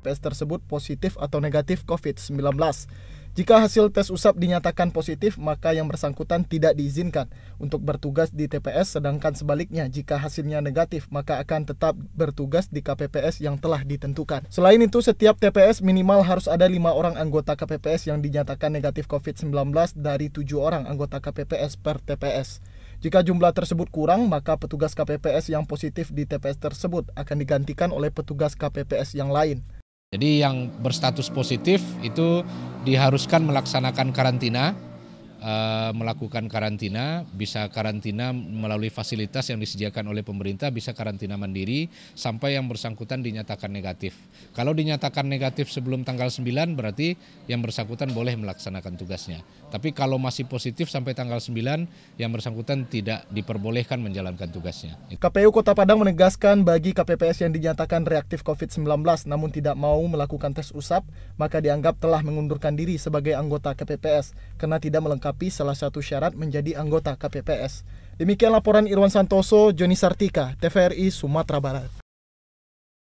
tes tersebut positif atau negatif COVID-19. Jika hasil tes usap dinyatakan positif, maka yang bersangkutan tidak diizinkan untuk bertugas di TPS, sedangkan sebaliknya, jika hasilnya negatif, maka akan tetap bertugas di KPPS yang telah ditentukan. Selain itu, setiap TPS minimal harus ada lima orang anggota KPPS yang dinyatakan negatif COVID-19 dari tujuh orang anggota KPPS per TPS. Jika jumlah tersebut kurang, maka petugas KPPS yang positif di TPS tersebut akan digantikan oleh petugas KPPS yang lain. Jadi yang berstatus positif itu diharuskan melaksanakan karantina Eh, melakukan karantina, bisa karantina melalui fasilitas yang disediakan oleh pemerintah, bisa karantina mandiri sampai yang bersangkutan dinyatakan negatif. Kalau dinyatakan negatif sebelum tanggal 9 berarti yang bersangkutan boleh melaksanakan tugasnya. Tapi kalau masih positif sampai tanggal 9 yang bersangkutan tidak diperbolehkan menjalankan tugasnya. KPU Kota Padang menegaskan bagi KPPS yang dinyatakan reaktif COVID-19 namun tidak mau melakukan tes usap, maka dianggap telah mengundurkan diri sebagai anggota KPPS karena tidak melengkapi melengkapi salah satu syarat menjadi anggota KPPS. Demikian laporan Irwan Santoso, Joni Sartika, TVRI Sumatera Barat.